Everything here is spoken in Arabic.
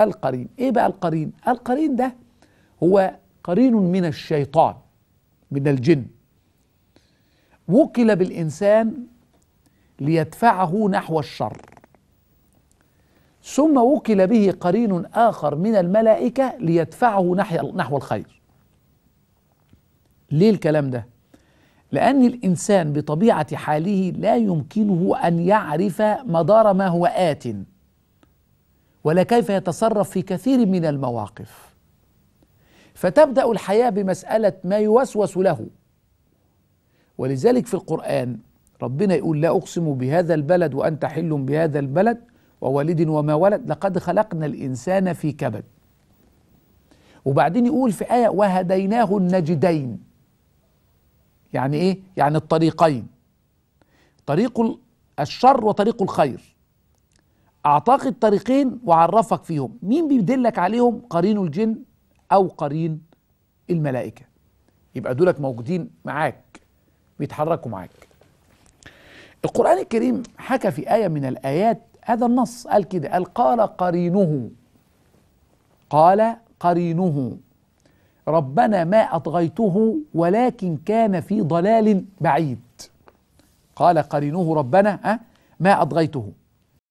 القرين ايه بقى القرين القرين ده هو قرين من الشيطان من الجن وكل بالانسان ليدفعه نحو الشر ثم وكل به قرين اخر من الملائكه ليدفعه نحو الخير ليه الكلام ده لان الانسان بطبيعه حاله لا يمكنه ان يعرف مدار ما هو ات ولا كيف يتصرف في كثير من المواقف فتبدا الحياه بمساله ما يوسوس له ولذلك في القران ربنا يقول لا اقسم بهذا البلد وانت حل بهذا البلد ووالد وما ولد لقد خلقنا الانسان في كبد وبعدين يقول في ايه وهديناه النجدين يعني ايه يعني الطريقين طريق الشر وطريق الخير اعطاك الطريقين وعرفك فيهم مين بيدلك عليهم قرين الجن او قرين الملائكه يبقى دولك موجودين معاك بيتحركوا معاك القران الكريم حكى في ايه من الايات هذا النص قال كده قال قال قرينه قال قرينه ربنا ما اطغيته ولكن كان في ضلال بعيد قال قرينه ربنا ما اطغيته